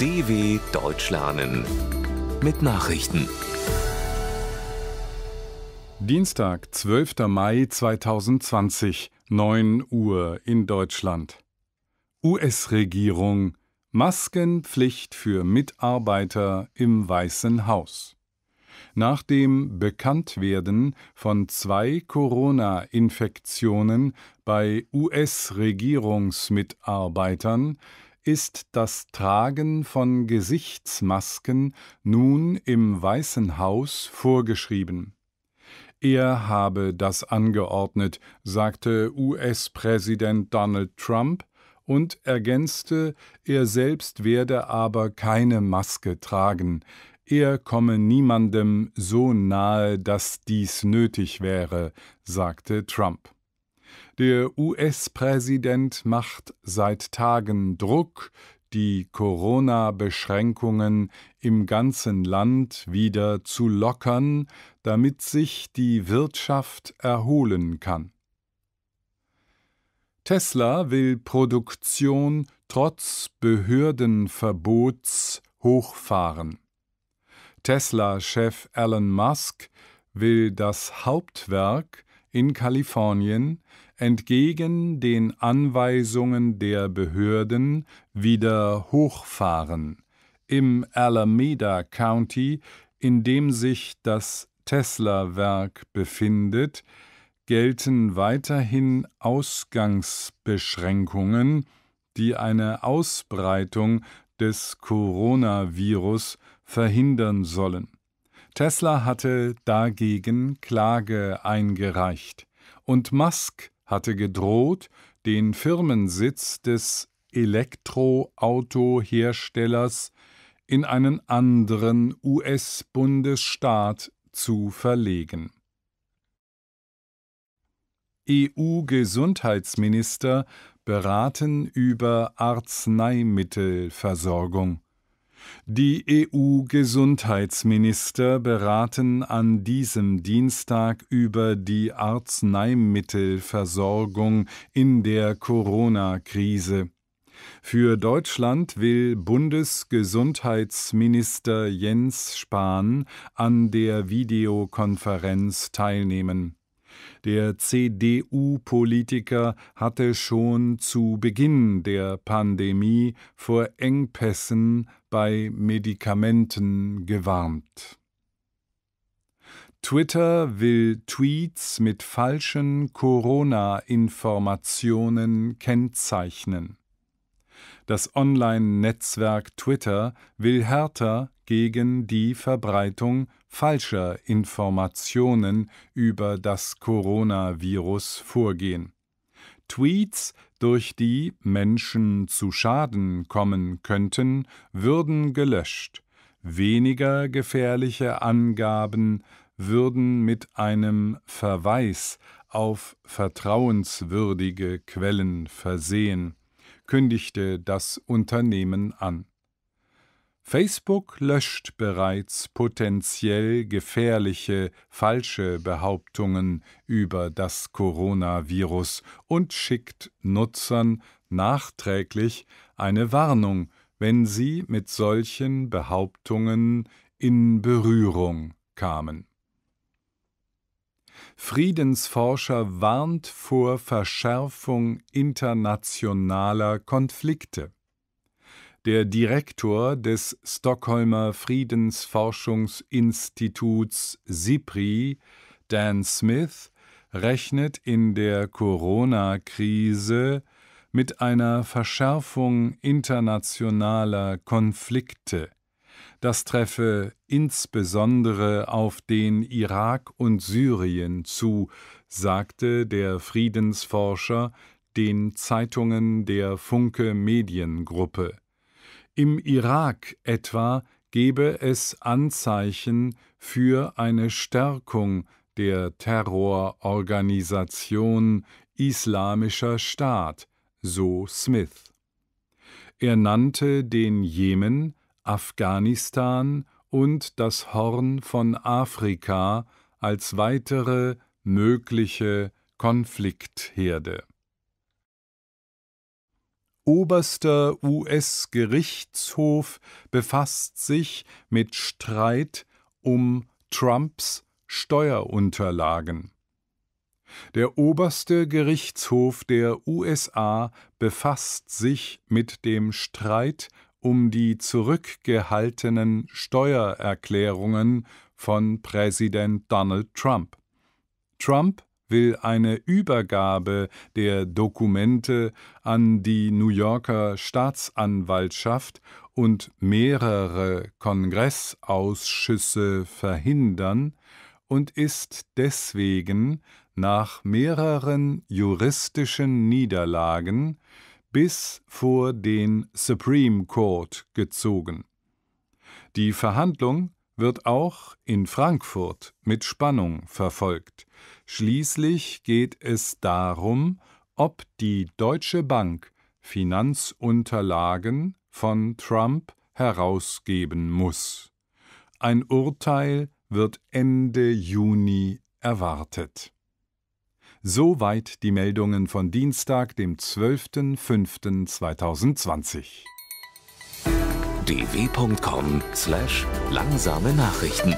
DW Deutsch lernen mit Nachrichten. Dienstag, 12. Mai 2020, 9 Uhr in Deutschland. US-Regierung Maskenpflicht für Mitarbeiter im Weißen Haus. Nach dem Bekanntwerden von zwei Corona-Infektionen bei US-Regierungsmitarbeitern ist das Tragen von Gesichtsmasken nun im Weißen Haus vorgeschrieben. Er habe das angeordnet, sagte US-Präsident Donald Trump und ergänzte, er selbst werde aber keine Maske tragen, er komme niemandem so nahe, dass dies nötig wäre, sagte Trump. Der US-Präsident macht seit Tagen Druck, die Corona-Beschränkungen im ganzen Land wieder zu lockern, damit sich die Wirtschaft erholen kann. Tesla will Produktion trotz Behördenverbots hochfahren. Tesla-Chef Elon Musk will das Hauptwerk in Kalifornien entgegen den Anweisungen der Behörden wieder hochfahren, im Alameda County, in dem sich das Tesla-Werk befindet, gelten weiterhin Ausgangsbeschränkungen, die eine Ausbreitung des Coronavirus verhindern sollen. Tesla hatte dagegen Klage eingereicht und Musk hatte gedroht, den Firmensitz des Elektroautoherstellers in einen anderen US-Bundesstaat zu verlegen. EU-Gesundheitsminister beraten über Arzneimittelversorgung. Die EU-Gesundheitsminister beraten an diesem Dienstag über die Arzneimittelversorgung in der Corona-Krise. Für Deutschland will Bundesgesundheitsminister Jens Spahn an der Videokonferenz teilnehmen. Der CDU-Politiker hatte schon zu Beginn der Pandemie vor Engpässen bei Medikamenten gewarnt. Twitter will Tweets mit falschen Corona-Informationen kennzeichnen. Das Online-Netzwerk Twitter will härter gegen die Verbreitung falscher Informationen über das Coronavirus vorgehen. Tweets, durch die Menschen zu Schaden kommen könnten, würden gelöscht, weniger gefährliche Angaben würden mit einem Verweis auf vertrauenswürdige Quellen versehen kündigte das Unternehmen an. Facebook löscht bereits potenziell gefährliche falsche Behauptungen über das Coronavirus und schickt Nutzern nachträglich eine Warnung, wenn sie mit solchen Behauptungen in Berührung kamen. Friedensforscher warnt vor Verschärfung internationaler Konflikte. Der Direktor des Stockholmer Friedensforschungsinstituts SIPRI, Dan Smith, rechnet in der Corona-Krise mit einer Verschärfung internationaler Konflikte das treffe insbesondere auf den Irak und Syrien zu, sagte der Friedensforscher den Zeitungen der Funke Mediengruppe. Im Irak etwa gebe es Anzeichen für eine Stärkung der Terrororganisation Islamischer Staat, so Smith. Er nannte den Jemen Afghanistan und das Horn von Afrika als weitere mögliche Konfliktherde. Oberster US-Gerichtshof befasst sich mit Streit um Trumps Steuerunterlagen. Der oberste Gerichtshof der USA befasst sich mit dem Streit um die zurückgehaltenen Steuererklärungen von Präsident Donald Trump. Trump will eine Übergabe der Dokumente an die New Yorker Staatsanwaltschaft und mehrere Kongressausschüsse verhindern und ist deswegen nach mehreren juristischen Niederlagen bis vor den Supreme Court gezogen. Die Verhandlung wird auch in Frankfurt mit Spannung verfolgt. Schließlich geht es darum, ob die Deutsche Bank Finanzunterlagen von Trump herausgeben muss. Ein Urteil wird Ende Juni erwartet. Soweit die Meldungen von Dienstag, dem 12.05.2020. dw.com/langsame Nachrichten